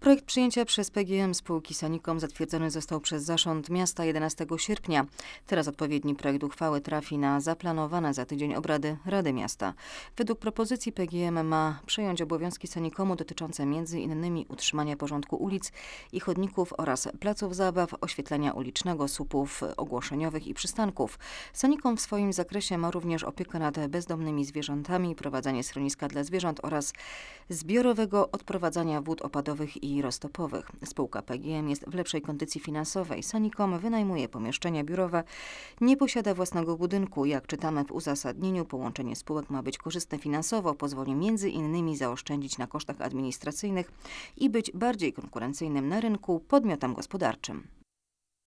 Projekt przyjęcia przez PGM spółki Sanikom zatwierdzony został przez Zarząd Miasta 11 sierpnia. Teraz odpowiedni projekt uchwały trafi na zaplanowane za tydzień obrady Rady Miasta. Według propozycji PGM ma przejąć obowiązki Sanikomu dotyczące m.in. utrzymania porządku ulic i chodników oraz placów zabaw, oświetlenia ulicznego, słupów ogłoszeniowych i przystanków. Sanikom w swoim zakresie ma również opiekę nad bezdomnymi zwierzętami, prowadzenie schroniska dla zwierząt oraz zbiorowego odprowadzania wód opadowych i i roztopowych. Spółka PGM jest w lepszej kondycji finansowej. Sanicom wynajmuje pomieszczenia biurowe, nie posiada własnego budynku. Jak czytamy w uzasadnieniu, połączenie spółek ma być korzystne finansowo, pozwoli między innymi zaoszczędzić na kosztach administracyjnych i być bardziej konkurencyjnym na rynku podmiotem gospodarczym.